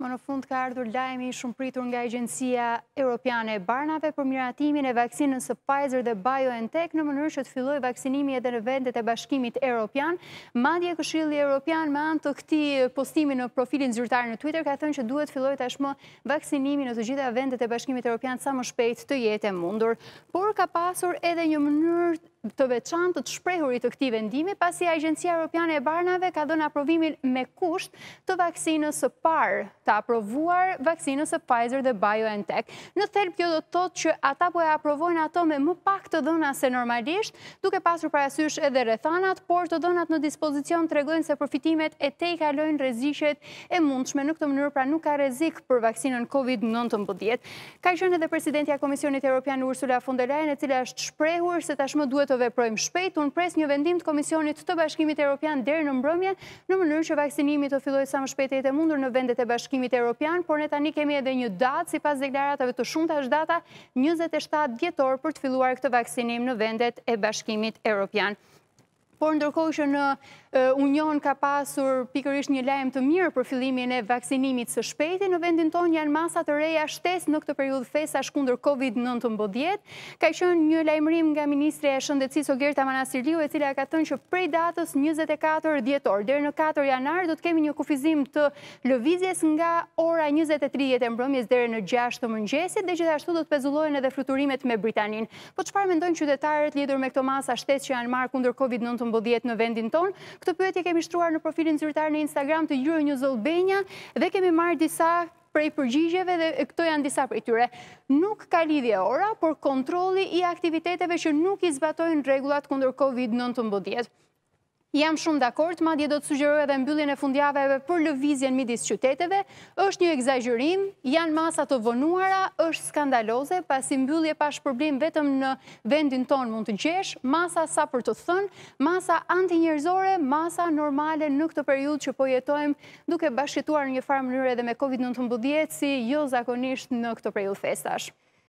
Më në fund ka ardhur lajmi shumë pritur nga Agencia Europiane Barnave për miratimin e vaksinën së Pfizer dhe BioNTech në mënyrë që të filloj vaksinimi edhe në vendet e bashkimit Europian. Madje këshilli Europian me antë të këti postimi në profilin zyrtar në Twitter ka thënë që duhet filloj tashmë vaksinimi në të gjitha vendet e bashkimit Europian sa më shpejt të jetë e mundur. Por ka pasur edhe një mënyrë të veçantë të të shprehurit të këti vendimi, pasi Agencia Europiane e Barnave ka dhënë aprovimin me kusht të vaksinës së parë ta aprovuar vaksinës e Pfizer dhe BioNTech. Në thelb kjo do të thotë që ata po e aprovojnë ato me më pak të dhëna se normalisht, duke pasur parasysh edhe rrethanat, por të dhënat në dispozicion tregojnë se përfitimet e tej kalojnë rreziqet e mundshme në këtë mënyrë, pra nuk ka rrezik për vaksinën COVID-19. Ka qenë edhe presidentja e Komisionit Evropian Ursula von der Leyen, e cila është shprehur se tashmë duhet të veprojmë shpejt, un pres një vendim të Komisionit të Bashkimit Evropian deri në mbrëmje në mënyrë që vaksinimi të fillojë sa më shpejt e të mundur në vendet e bashkimit bashkimit Europian, por ne tani kemi edhe një datë si pas deklaratave të shumë të është data 27 djetor për të filluar këtë vaksinim në vendet e bashkimit Europian por ndërkohë që në Union ka pasur pikërisht një lajmë të mirë për fillimin e vaksinimit së shpejti, në vendin tonë janë masat të reja shtes në këtë periud fesa shkundër COVID-19 të mbodjet. Ka i një lajmërim nga Ministre e Shëndetsi Ogerta Tamana e cila ka thënë që prej datës 24 djetor, dherë në 4 janar do të kemi një kufizim të lëvizjes nga ora 23 jetë mbrëmjes dherë në 6 të mëngjesit, dhe gjithashtu do të pezullojnë edhe fruturimet me Britanin. Po që parë mendojnë qytetarët lidur me këto masa shtes që janë marë kundër COVID-19 të mbodhjet në vendin ton. Këtë pyetje kemi shtruar në profilin zyrtar në Instagram të Euronews Albania dhe kemi marrë disa prej përgjigjeve dhe këto janë disa prej tyre. Nuk ka lidhje ora, por kontroli i aktiviteteve që nuk i zbatojnë regullat kundër COVID-19 Jam shumë dakord, ma dje do të sugjeroj edhe mbyllin e fundjaveve për lëvizjen midis qyteteve, është një egzajgjërim, janë masat të vënuara, është skandaloze, pasi mbyllje pash problem vetëm në vendin tonë mund të gjesh, masa sa për të thënë, masa antinjërzore, masa normale në këtë periud që po jetojmë duke bashkituar një farë mënyre dhe me COVID-19 si jo zakonisht në këtë periud festash.